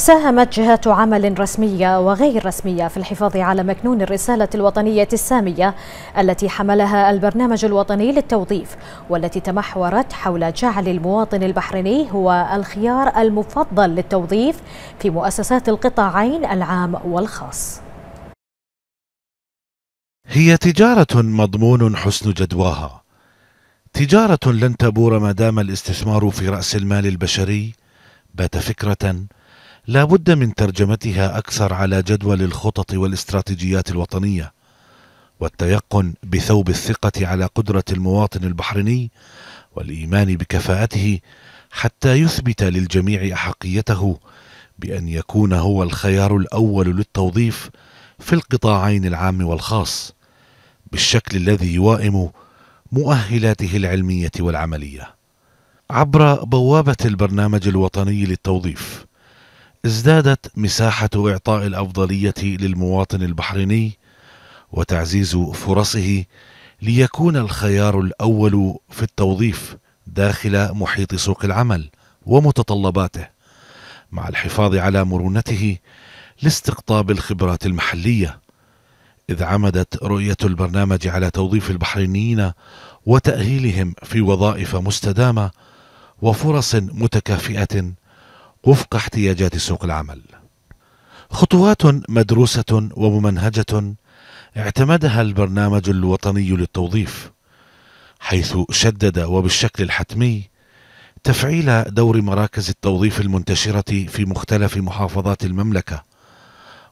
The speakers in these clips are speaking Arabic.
ساهمت جهات عمل رسمية وغير رسمية في الحفاظ على مكنون الرسالة الوطنية السامية التي حملها البرنامج الوطني للتوظيف والتي تمحورت حول جعل المواطن البحريني هو الخيار المفضل للتوظيف في مؤسسات القطاعين العام والخاص هي تجارة مضمون حسن جدواها تجارة لن تبور ما دام الاستثمار في رأس المال البشري بات فكرة لا بد من ترجمتها أكثر على جدول الخطط والاستراتيجيات الوطنية والتيقن بثوب الثقة على قدرة المواطن البحريني والإيمان بكفاءته حتى يثبت للجميع أحقيته بأن يكون هو الخيار الأول للتوظيف في القطاعين العام والخاص بالشكل الذي يوائم مؤهلاته العلمية والعملية عبر بوابة البرنامج الوطني للتوظيف ازدادت مساحة إعطاء الأفضلية للمواطن البحريني وتعزيز فرصه ليكون الخيار الأول في التوظيف داخل محيط سوق العمل ومتطلباته مع الحفاظ على مرونته لاستقطاب الخبرات المحلية إذ عمدت رؤية البرنامج على توظيف البحرينيين وتأهيلهم في وظائف مستدامة وفرص متكافئة وفق احتياجات سوق العمل خطوات مدروسة وممنهجة اعتمدها البرنامج الوطني للتوظيف حيث شدد وبالشكل الحتمي تفعيل دور مراكز التوظيف المنتشرة في مختلف محافظات المملكة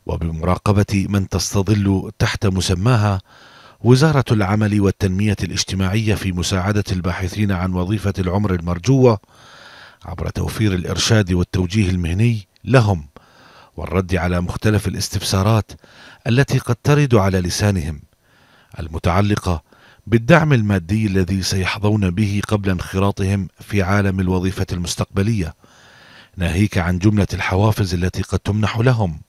وبمراقبة من تستظل تحت مسماها وزارة العمل والتنمية الاجتماعية في مساعدة الباحثين عن وظيفة العمر المرجوة عبر توفير الارشاد والتوجيه المهني لهم والرد على مختلف الاستفسارات التي قد ترد على لسانهم المتعلقه بالدعم المادي الذي سيحظون به قبل انخراطهم في عالم الوظيفه المستقبليه ناهيك عن جمله الحوافز التي قد تمنح لهم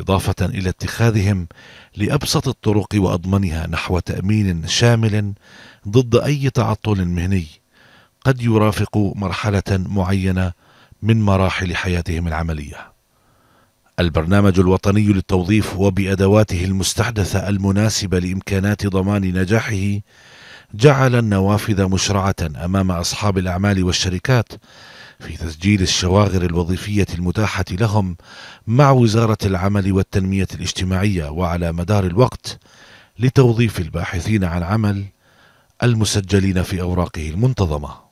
اضافه الى اتخاذهم لابسط الطرق واضمنها نحو تامين شامل ضد اي تعطل مهني قد يرافق مرحلة معينة من مراحل حياتهم العملية. البرنامج الوطني للتوظيف وبأدواته المستحدثة المناسبة لإمكانات ضمان نجاحه جعل النوافذ مشرعة أمام أصحاب الأعمال والشركات في تسجيل الشواغر الوظيفية المتاحة لهم مع وزارة العمل والتنمية الاجتماعية وعلى مدار الوقت لتوظيف الباحثين عن عمل المسجلين في أوراقه المنتظمة